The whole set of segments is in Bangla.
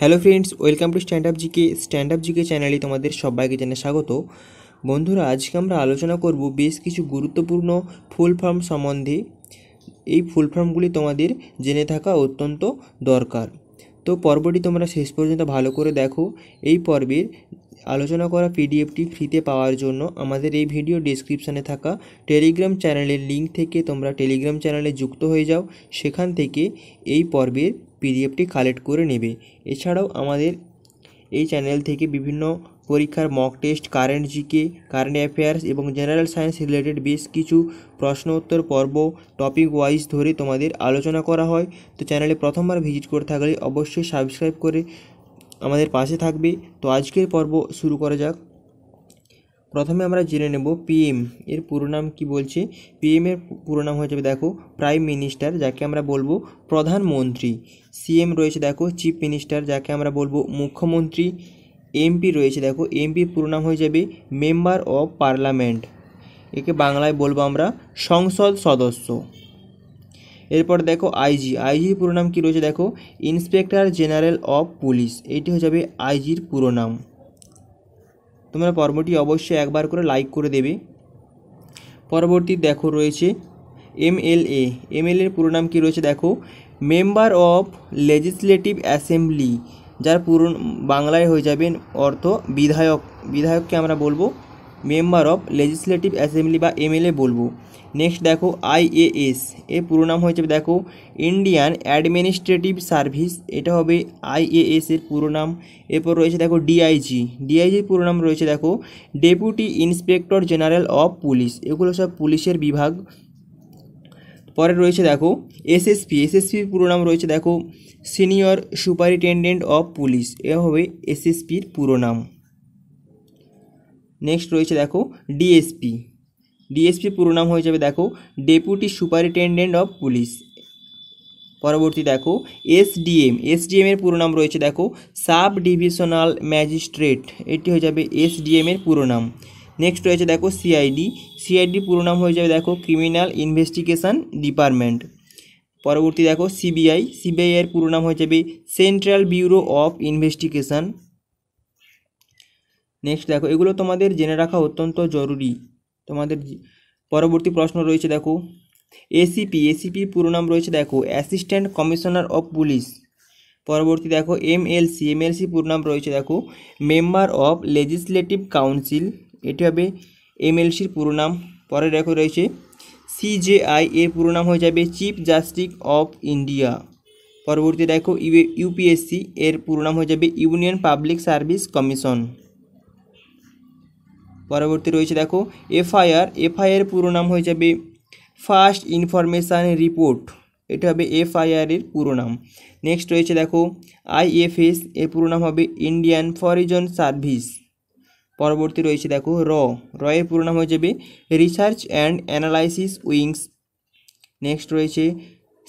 hello friends welcome to stand up GK stand up GK চ্যানেলে তোমাদের সবাইকে জানে স্বাগত বন্ধুরা আজকে আমরা আলোচনা করব বেশ কিছু গুরুত্বপূর্ণ ফুল ফর্ম সম্বন্ধে এই ফুল ফর্মগুলি তোমাদের জেনে থাকা অত্যন্ত দরকার তো পর্বটি তোমরা শেষ পর্যন্ত ভালো করে দেখো এই পর্বের আলোচনা করা পিডিএফটি ফ্রিতে পাওয়ার জন্য আমাদের এই ভিডিও ডিসক্রিপশানে থাকা টেলিগ্রাম চ্যানেলের লিঙ্ক থেকে তোমরা টেলিগ্রাম চ্যানেলে যুক্ত হয়ে যাও সেখান থেকে এই পর্বের পিডিএফটি কালেক্ট করে নেবে এছাড়াও আমাদের এই চ্যানেল থেকে বিভিন্ন পরীক্ষার mock test current GK current affairs এবং জেনারেল সায়েন্স রিলেটেড বেশ কিছু প্রশ্ন উত্তর পর্ব টপিক ওয়াইজ ধরে তোমাদের আলোচনা করা হয় তো চ্যানেলে প্রথমবার ভিজিট করে থাকলে অবশ্যই সাবস্ক্রাইব করে আমাদের পাশে থাকবে তো আজকের পর্ব শুরু করা যাক প্রথমে আমরা জেনে নেব পিএম এর পুরোনাম নাম কী বলছে পিএম এর পুরো হয়ে যাবে দেখো প্রাইম মিনিস্টার যাকে আমরা বলবো প্রধানমন্ত্রী সিএম রয়েছে দেখো চিফ মিনিস্টার যাকে আমরা বলবো মুখ্যমন্ত্রী এমপি রয়েছে দেখো এমপির পুরোনাম হয়ে যাবে মেম্বার অফ পার্লামেন্ট একে বাংলায় বলবো আমরা সংসদ সদস্য এরপর দেখো আইজি আইজির পুরো নাম কী রয়েছে দেখো ইন্সপেক্টর জেনারেল অফ পুলিশ এটি হয়ে যাবে আইজির পুরোনাম নাম তোমরা পর্বটি অবশ্যই একবার করে লাইক করে দেবে পরবর্তী দেখো রয়েছে এমএলএ এমএলএ এর পুরো নাম কী রয়েছে দেখো মেম্বার অফ লেজিসলেটিভ অ্যাসেম্বলি যার পুরো বাংলায় হয়ে যাবেন অর্থ বিধায়ক বিধায়ককে আমরা বলবো মেম্বার অফ লেজিসলেটিভ অ্যাসেম্বলি বা এমএলএ বলবো নেক্সট দেখো আইএএস এর পুরো নাম হয়েছে দেখো ইন্ডিয়ান অ্যাডমিনিস্ট্রেটিভ সার্ভিস এটা হবে আইএএস এর পুরো নাম এরপর রয়েছে দেখো ডিআইজি ডিআইজির পুরো নাম রয়েছে দেখো deputy inspector general of police এগুলো সব পুলিশের বিভাগ পরে রয়েছে দেখো এসএসপি এসএসপির পুরো নাম রয়েছে দেখো সিনিয়র সুপারিনটেন্ডেন্ট অফ পুলিশ এ হবে এসএসপির পুরো নাম নেক্সট রয়েছে দেখো ডিএসপি ডিএসপি পুরো নাম হয়ে যাবে দেখো ডেপুটি সুপারিনটেন্ডেন্ট অফ পুলিশ পরবর্তী দেখো এসডিএম এসডিএমের এর পুরো নাম রয়েছে দেখো সাব ডিভিশনাল ম্যাজিস্ট্রেট এটি হয়ে যাবে এসডিএমের এর পুরো নাম নেক্সট রয়েছে দেখো সিআইডি সিআইডি পুরো নাম হয়ে যাবে দেখো ক্রিমিনাল ইনভেস্টিগেশন ডিপার্টমেন্ট পরবর্তী দেখো সিবিআই সিবিআইয়ের এর পুরো নাম হয়ে যাবে central bureau of investigation next দেখো এগুলো তোমাদের জেনে রাখা অত্যন্ত জরুরি তোমাদের পরবর্তী প্রশ্ন রয়েছে দেখো এসিপি এসিপির পুরো নাম রয়েছে দেখো অ্যাসিস্ট্যান্ট কমিশনার অফ পুলিশ পরবর্তী দেখো এমএলসি এমএলসি পুরো নাম রয়েছে দেখো মেম্বার অফ লেজিসলেটিভ কাউন্সিল এটি হবে এমএলসির পুরো নাম পরে দেখো রয়েছে সিজেআই এর পুরো নাম হয়ে যাবে চিফ জাস্টিস অফ ইন্ডিয়া পরবর্তী দেখো ইউপিএসসি এর পুরো নাম হয়ে যাবে ইউনিয়ন পাবলিক সার্ভিস কমিশন পরবর্তী রয়েছে দেখো এফআইআর এফআইআর পুরো নাম হয়ে যাবে ফার্স্ট ইনফরমেশান রিপোর্ট এটা হবে এফআইআর এর পুরো নাম নেক্সট রয়েছে দেখো আইএফএস এর পুরো নাম হবে ইন্ডিয়ান ফরিজন সার্ভিস পরবর্তী রয়েছে দেখো র র এর পুরো নাম হয়ে যাবে research and analysis wings next রয়েছে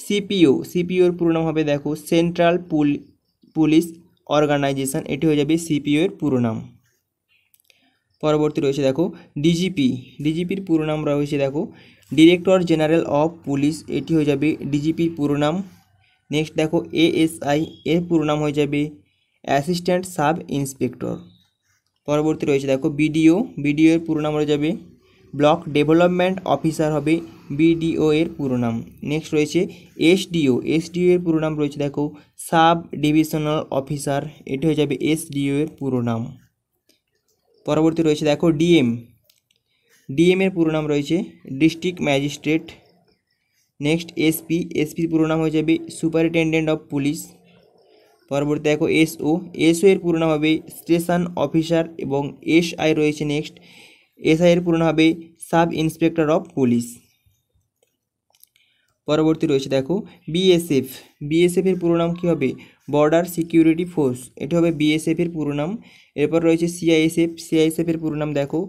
সিপিও সিপিওর পুরো নাম হবে দেখো সেন্ট্রাল পুলিশ অর্গানাইজেশন এটি হয়ে যাবে সিপিও এর পুরো নাম পরবর্তী রয়েছে দেখো ডিজিপি ডিজিপির পুরো নাম রয়েছে দেখো ডিরেক্টর জেনারেল অফ পুলিশ এটি হয়ে যাবে ডিজিপির পুরো নাম নেক্সট দেখো এএসআই এর পুরো নাম হয়ে যাবে অ্যাসিস্ট্যান্ট সাব ইন্সপেক্টর পরবর্তী রয়েছে দেখো বিডিও বিডিও এর পুরো নাম হয়ে যাবে ব্লক ডেভেলপমেন্ট অফিসার হবে বিডিও এর পুরো নাম নেক্সট রয়েছে এসডিও এসডিও এর পুরো নাম রয়েছে দেখো সাব ডিভিশনাল অফিসার এটি হয়ে যাবে এসডিও এর পুরো নাম পরবর্তী রয়েছে দেখো ডিএম ডিএম এর পুরো নাম রয়েছে ডিস্ট্রিক্ট ম্যাজিস্ট্রেট নেক্সট এসপি এসপির পুরো নাম হয়ে যাবে সুপারিনটেনডেন্ট অফ পুলিশ পরবর্তী দেখো এসও এসও এর পুরো নাম হবে স্টেশন অফিসার এবং এসআই রয়েছে নেক্সট এসআই এর পুরো নাম হবে সাব ইন্সপেক্টর অফ পুলিশ পরবর্তী রয়েছে দেখো বিএসএফ বিএসএফ এর পুরো নাম কী হবে বর্ডার সিকিউরিটি ফোর্স এটি হবে বিএসএফের পুরো নাম এরপর রয়েছে সিআইএসএফ সিআইএসএফের পুরো নাম দেখো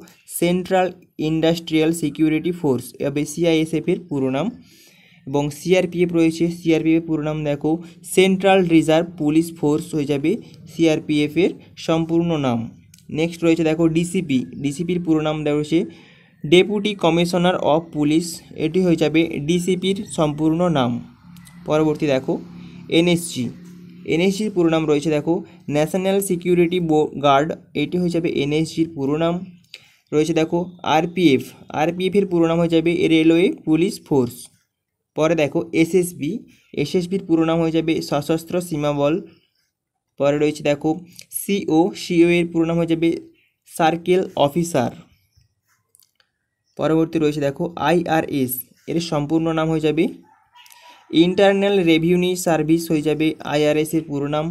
সেন্ট্রাল ইন্ডাস্ট্রিয়াল সিকিউরিটি ফোর্স হবে সিআইএসএফের পুরো নাম এবং সিআরপিএফ রয়েছে সিআরপিএফের পুরো নাম দেখো সেন্ট্রাল রিজার্ভ পুলিশ ফোর্স হয়ে যাবে সিআরপিএফের সম্পূর্ণ নাম নেক্সট রয়েছে দেখো ডিসিপি ডিসিপির পুরো নাম রয়েছে ডেপুটি কমিশনার অফ পুলিশ এটি হয়ে যাবে ডিসিপির সম্পূর্ণ নাম পরবর্তী দেখো এনএসজি এনএসজির পুরো নাম রয়েছে দেখো ন্যাশনাল সিকিউরিটি গার্ড এটি হয়ে যাবে এনএসজির পুরো নাম রয়েছে দেখো আরপিএফ আরপিএফের পুরো নাম হয়ে যাবে রেলওয়ে পুলিশ ফোর্স পরে দেখো এসএসবি এসএসবির পুরো নাম হয়ে যাবে সশস্ত্র সীমাবল পরে রয়েছে দেখো সিও সিও এর পুরো নাম হয়ে যাবে সার্কেল অফিসার পরবর্তী রয়েছে দেখো আইআরএস এর সম্পূর্ণ নাম হয়ে যাবে ইন্টারনাল রেভিনিউ সার্ভিস হয়ে যাবে আইআরএসের পুরো নাম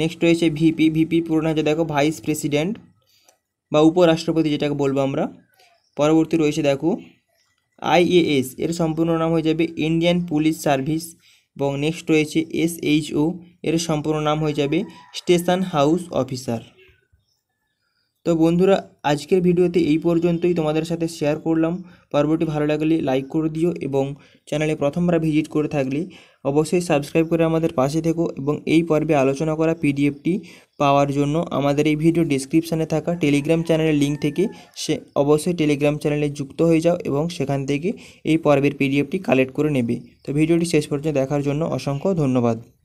নেক্সট রয়েছে ভিপি ভিপি পুরো নাম দেখো ভাইস প্রেসিডেন্ট বা উপরাষ্ট্রপতি যেটাকে বলবো আমরা পরবর্তী রয়েছে দেখো আইএএস এর সম্পূর্ণ নাম হয়ে যাবে ইন্ডিয়ান পুলিশ সার্ভিস এবং নেক্সট রয়েছে এসএইচও এর সম্পূর্ণ নাম হয়ে যাবে স্টেশন হাউস অফিসার তো বন্ধুরা আজকের ভিডিওতে এই পর্যন্তই তোমাদের সাথে শেয়ার করলাম পর্বটি ভালো লাগলে লাইক করে দিও এবং চ্যানেলে প্রথমবার ভিজিট করে থাকলে অবশ্যই সাবস্ক্রাইব করে আমাদের পাশে থেকো এবং এই পর্বে আলোচনা করা পিডিএফটি পাওয়ার জন্য আমাদের এই ভিডিও ডিসক্রিপশানে থাকা টেলিগ্রাম চ্যানেলের লিঙ্ক থেকে সে অবশ্যই টেলিগ্রাম চ্যানেলে যুক্ত হয়ে যাও এবং সেখান থেকে এই পর্বের পিডিএফটি কালেক্ট করে নেবে তো ভিডিওটি শেষ পর্যন্ত দেখার জন্য অসংখ্য ধন্যবাদ